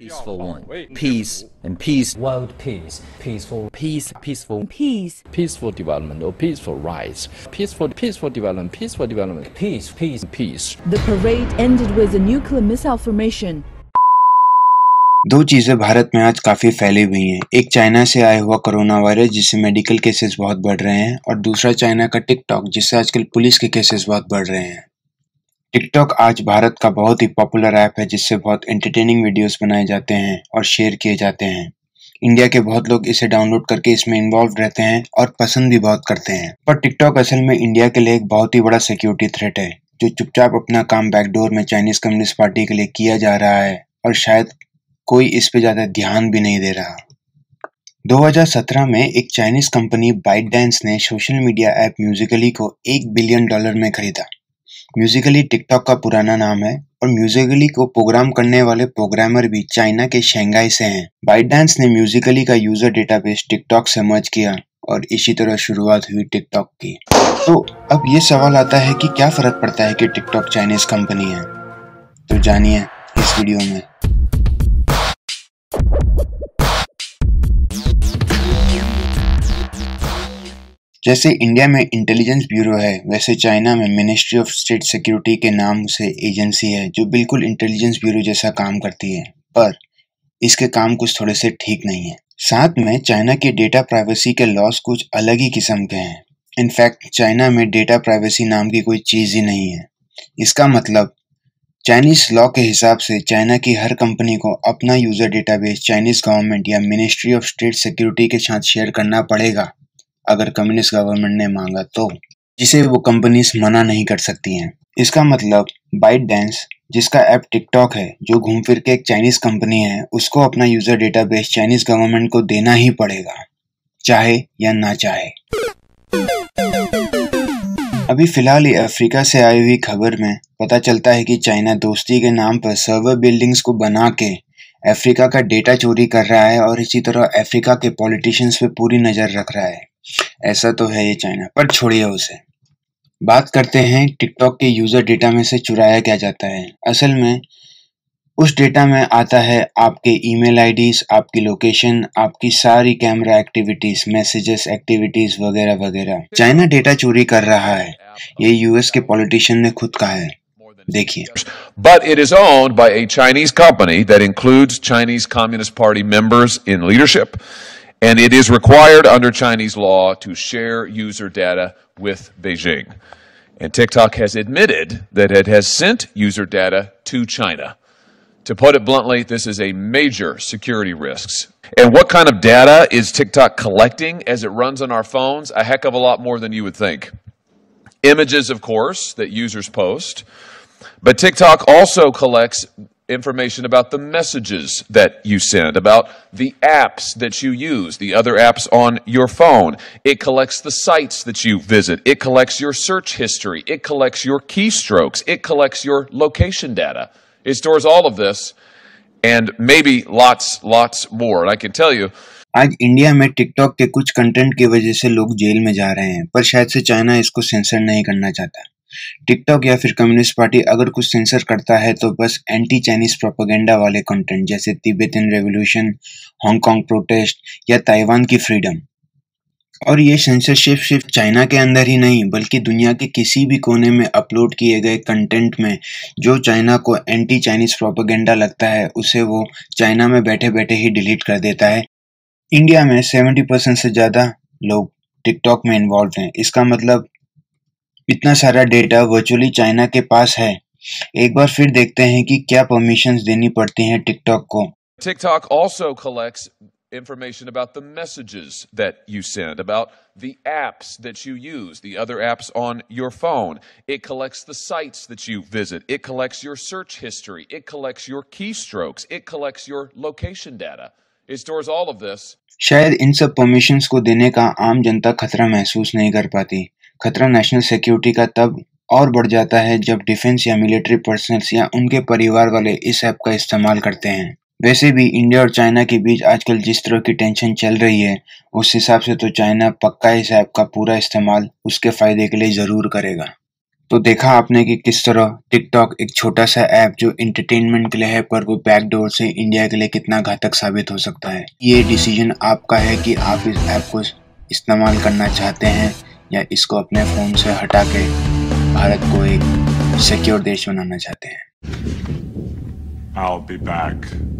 Peaceful one. Peace and peace. World peace. Peaceful. Peace. Peaceful. Peace. Peaceful development or peaceful rights. Peaceful. Peaceful development. Peaceful development. Peace. Peace. Peace. The parade ended with a nuclear missile formation. दो चीज़ें भारत में आज काफ़ी फैली हुई हैं एक China से आया हुआ कोरोना वायरस जिससे मेडिकल केसेस बहुत बढ़ रहे हैं और दूसरा चाइना का टिकटॉक जिससे आजकल पुलिस के केसेस बहुत बढ़ रहे हैं टिकटॉक आज भारत का बहुत ही पॉपुलर ऐप है जिससे बहुत एंटरटेनिंग वीडियोस बनाए जाते हैं और शेयर किए जाते हैं इंडिया के बहुत लोग इसे डाउनलोड करके इसमें इन्वॉल्व रहते हैं और पसंद भी बहुत करते हैं पर टिकटॉक असल में इंडिया के लिए एक बहुत ही बड़ा सिक्योरिटी थ्रेट है जो चुपचाप अपना काम बैकडोर में चाइनीज कम्युनिस्ट पार्टी के लिए किया जा रहा है और शायद कोई इस पे ज़्यादा ध्यान भी नहीं दे रहा 2017 में एक चाइनीज कंपनी बाइट डांस ने सोशल मीडिया ऐप म्यूजिकली को एक बिलियन डॉलर में खरीदा म्यूजिकली टिकटॉक का पुराना नाम है और म्यूजिकली को प्रोग्राम करने वाले प्रोग्रामर भी चाइना के शंघाई से हैं डांस ने म्यूजिकली का यूजर डेटाबेस टिकटॉक से मर्ज किया और इसी तरह शुरुआत हुई टिकटॉक की तो अब ये सवाल आता है कि क्या फर्क पड़ता है कि टिकटॉक चाइनीज कंपनी है तो जानिए इस वीडियो में जैसे इंडिया में इंटेलिजेंस ब्यूरो है वैसे चाइना में मिनिस्ट्री ऑफ स्टेट सिक्योरिटी के नाम से एजेंसी है जो बिल्कुल इंटेलिजेंस ब्यूरो जैसा काम करती है पर इसके काम कुछ थोड़े से ठीक नहीं है साथ में चाइना के डेटा प्राइवेसी के लॉस कुछ अलग ही किस्म के हैं इनफैक्ट चाइना में डेटा प्राइवेसी नाम की कोई चीज़ ही नहीं है इसका मतलब चाइनीज लॉ के हिसाब से चाइना की हर कंपनी को अपना यूज़र डेटाबेस चाइनीज़ गवर्नमेंट या मिनिस्ट्री ऑफ स्टेट सिक्योरिटी के साथ शेयर करना पड़ेगा अगर कम्युनिस्ट गवर्नमेंट ने मांगा तो जिसे वो कंपनीज मना नहीं कर सकती हैं इसका मतलब बाइट डांस जिसका ऐप टिकटॉक है जो घूम फिर के एक चाइनीज कंपनी है उसको अपना यूजर डेटाबेस चाइनीज गवर्नमेंट को देना ही पड़ेगा चाहे या ना चाहे अभी फिलहाल ही अफ्रीका से आई हुई खबर में पता चलता है कि चाइना दोस्ती के नाम पर सर्वर बिल्डिंग्स को बना के अफ्रीका का डेटा चोरी कर रहा है और इसी तरह अफ्रीका के पॉलिटिशियंस पे पूरी नज़र रख रहा है ऐसा तो है ये चाइना पर छोड़िए उसे बात करते हैं टिकटॉक के यूज़र डेटा में से चुराया क्या जाता है असल में उस डेटा में आता है आपके ईमेल आईडीज, आपकी लोकेशन आपकी सारी कैमरा एक्टिविटीज़ मैसेजेस एक्टिविटीज़ वगैरह वगैरह चाइना डेटा चोरी कर रहा है ये यूएस के पॉलिटिशियन ने खुद कहा है देखिए but it is owned by a Chinese company that includes Chinese communist party members in leadership and it is required under Chinese law to share user data with Beijing. And TikTok has admitted that it has sent user data to China. To put it bluntly, this is a major security risk. And what kind of data is TikTok collecting as it runs on our phones? A heck of a lot more than you would think. Images, of course, that users post. But TikTok also collects information about the messages that you send, about the apps that you use, the other apps on your phone. It collects the sites that you visit. It collects your search history. It collects your keystrokes. It collects your location data. It stores all of this and maybe lots, lots more. And I can tell you, आज India में TikTok के कुछ content की वजह से लोग jail में जा रहे हैं पर शायद से चाइना इसको सेंसर नहीं करना चाहता टिकटॉक या फिर कम्युनिस्ट पार्टी अगर कुछ सेंसर करता है तो बस एंटी चाइनीज प्रोपोगेंडा वाले कंटेंट जैसे तिब्बतन रेवोल्यूशन हांगकांग प्रोटेस्ट या ताइवान की फ्रीडम और ये सेंसरशिप सिर्फ चाइना के अंदर ही नहीं बल्कि दुनिया के किसी भी कोने में अपलोड किए गए कंटेंट में जो चाइना को एंटी चाइनीज प्रोपागेंडा लगता है उसे वो चाइना में बैठे बैठे ही डिलीट कर देता है इंडिया में सेवेंटी परसेंट से ज़्यादा लोग टिकटॉक में इन्वॉल्व हैं इसका मतलब इतना सारा डेटा वर्चुअली चाइना के पास है एक बार फिर देखते हैं कि क्या परमिशंस देनी पड़ती हैं टिकटॉक को TikTok also collects information about the messages that you send, about the apps that you use, the other apps on your phone. It collects the sites that you visit. It collects your search history. It collects your keystrokes. It collects your location data. It stores all of this. शायद इन सब permissions को देने का आम जनता खतरा महसूस नहीं कर पाती खतरा नेशनल सिक्योरिटी का तब और बढ़ जाता है जब डिफेंस या मिलिट्री पर्सनल्स या उनके परिवार वाले इस ऐप का इस्तेमाल करते हैं वैसे भी इंडिया और चाइना के बीच आजकल जिस तरह की टेंशन चल रही है उस हिसाब से तो चाइना पक्का इस ऐप का पूरा इस्तेमाल उसके फायदे के लिए ज़रूर करेगा तो देखा आपने कि किस तरह टिकटॉक एक छोटा सा ऐप जो इंटरटेनमेंट के लिए है पर वो बैकडोर से इंडिया के लिए कितना घातक साबित हो सकता है ये डिसीजन आपका है कि आप इस ऐप को इस्तेमाल करना चाहते हैं या इसको अपने फ़ोन से हटा के भारत को एक सिक्योर देश बनाना चाहते हैं I'll be back.